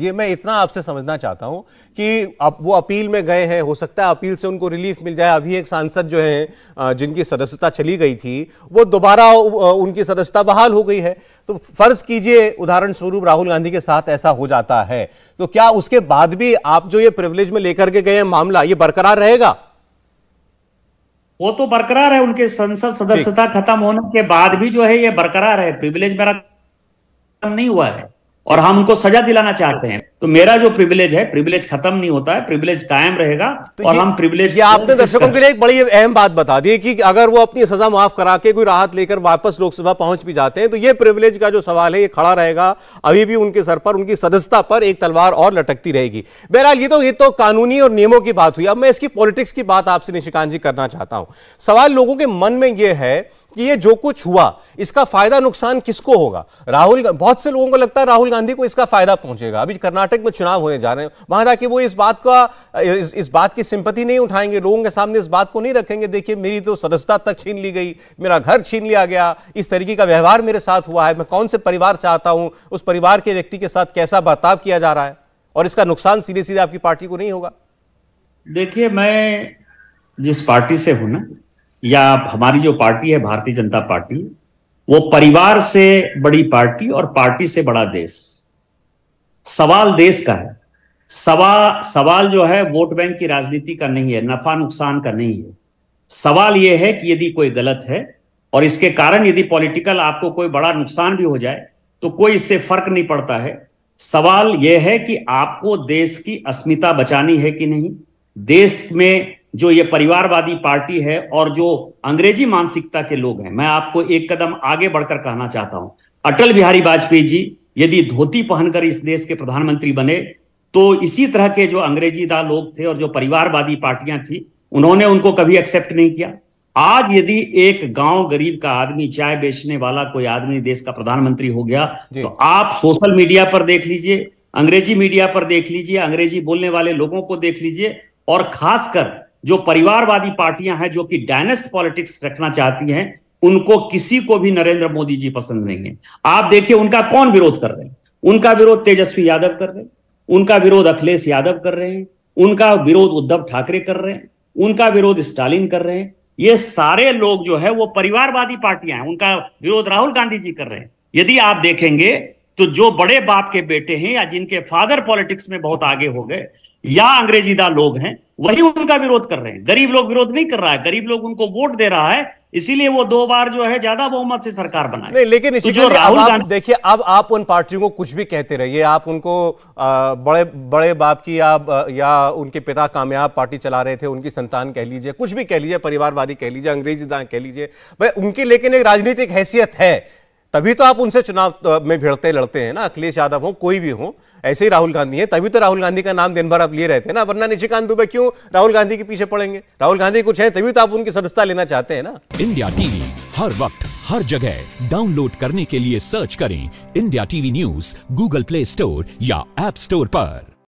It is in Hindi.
ये मैं इतना आपसे समझना चाहता हूं कि अब वो अपील में गए हैं हो सकता है अपील से उनको रिलीफ मिल जाए अभी एक सांसद जो है जिनकी सदस्यता चली गई थी वो दोबारा उनकी सदस्यता बहाल हो गई है तो फर्ज कीजिए उदाहरण स्वरूप राहुल गांधी के साथ ऐसा हो जाता है तो क्या उसके बाद भी आप जो ये प्रिवलेज में लेकर के गए हैं मामला ये बरकरार रहेगा वो तो बरकरार है उनके संसद सदस्यता खत्म होने के बाद भी जो है ये बरकरार है प्रिवलेज मेरा नहीं हुआ है और हम उनको सजा दिलाना चाहते हैं तो मेरा जो प्रिविलेज है प्रिविलेज खत्म नहीं होता है प्रिविलेज कायम रहेगा तो और हम प्रिविलेज ये आपने दर्शकों के लिए एक बड़ी अहम बात बता दी कि अगर वो अपनी सजा माफ करा के कोई राहत लेकर वापस लोकसभा पहुंच भी जाते हैं तो ये प्रिविलेज का जो सवाल है ये खड़ा रहेगा अभी भी उनके सर पर उनकी सदस्यता पर एक तलवार और लटकती रहेगी बहरहाल ये तो ये तो कानूनी और नियमों की बात हुई अब मैं इसकी पॉलिटिक्स की बात आपसे निशिकांत जी करना चाहता हूं सवाल लोगों के मन में यह है कि ये जो कुछ हुआ इसका फायदा नुकसान किसको होगा राहुल बहुत से लोगों को लगता है राहुल गांधी को इसका फायदा पहुंचेगा अभी कर्नाटक में चुनाव होने जा रहे हैं वहां जाके वो इस बात का इस, इस बात की सिंपति नहीं उठाएंगे लोगों के सामने इस बात को नहीं रखेंगे देखिए मेरी तो सदस्यता तक छीन ली गई मेरा घर छीन लिया गया इस तरीके का व्यवहार मेरे साथ हुआ है मैं कौन से परिवार से आता हूं उस परिवार के व्यक्ति के साथ कैसा बर्ताव किया जा रहा है और इसका नुकसान सीधे सीधे आपकी पार्टी को नहीं होगा देखिए मैं जिस पार्टी से हूं ना या हमारी जो पार्टी है भारतीय जनता पार्टी वो परिवार से बड़ी पार्टी और पार्टी से बड़ा देश सवाल देश का है सवा सवाल जो है वोट बैंक की राजनीति का नहीं है नफा नुकसान का नहीं है सवाल यह है कि यदि कोई गलत है और इसके कारण यदि पॉलिटिकल आपको कोई बड़ा नुकसान भी हो जाए तो कोई इससे फर्क नहीं पड़ता है सवाल यह है कि आपको देश की अस्मिता बचानी है कि नहीं देश में जो ये परिवारवादी पार्टी है और जो अंग्रेजी मानसिकता के लोग हैं मैं आपको एक कदम आगे बढ़कर कहना चाहता हूं अटल बिहारी वाजपेयी जी यदि धोती पहनकर इस देश के प्रधानमंत्री बने तो इसी तरह के जो अंग्रेजीदा लोग थे और जो परिवारवादी पार्टियां थी उन्होंने उनको कभी एक्सेप्ट नहीं किया आज यदि एक गांव गरीब का आदमी चाय बेचने वाला कोई आदमी देश का प्रधानमंत्री हो गया तो आप सोशल मीडिया पर देख लीजिए अंग्रेजी मीडिया पर देख लीजिए अंग्रेजी बोलने वाले लोगों को देख लीजिए और खासकर जो परिवारवादी पार्टियां हैं जो कि डायनेस्ट पॉलिटिक्स रखना चाहती हैं उनको किसी को भी नरेंद्र मोदी जी पसंद नहीं है आप देखिए उनका कौन विरोध कर रहे हैं उनका विरोध तेजस्वी यादव कर रहे हैं उनका विरोध अखिलेश यादव कर रहे हैं उनका विरोध उद्धव ठाकरे कर रहे हैं उनका विरोध स्टालिन कर रहे हैं ये सारे लोग जो है वो परिवारवादी पार्टियां हैं उनका विरोध राहुल गांधी जी कर रहे हैं यदि आप देखेंगे तो जो बड़े बाप के बेटे हैं या जिनके फादर पॉलिटिक्स में बहुत आगे हो गए या अंग्रेजीदा लोग हैं वही उनका विरोध कर रहे हैं गरीब लोग विरोध नहीं कर रहा है गरीब लोग उनको वोट दे रहा है इसीलिए वो दो बार जो है ज्यादा बहुमत से सरकार बना नहीं लेकिन तो जो राहुल गांधी देखिए अब आप उन पार्टियों को कुछ भी कहते रहिए आप उनको आ, बड़े बड़े बाप की आप या उनके पिता कामयाब पार्टी चला रहे थे उनकी संतान कह लीजिए कुछ भी कह लीजिए परिवारवादी कह लीजिए अंग्रेजी दान कह लीजिए भाई उनकी लेकिन एक राजनीतिक हैसियत है तभी तो आप उनसे चुनाव में भिड़ते लड़ते हैं ना अखिलेश यादव हो कोई भी हो ऐसे ही राहुल गांधी है तभी तो राहुल गांधी का नाम दिन भर आप लिए रहते हैं ना वरना निशिकांत दुबे क्यों राहुल गांधी के पीछे पड़ेंगे राहुल गांधी कुछ है तभी तो आप उनकी सदस्यता लेना चाहते हैं ना इंडिया टीवी हर वक्त हर जगह डाउनलोड करने के लिए सर्च करें India TV news Google play store या एप स्टोर पर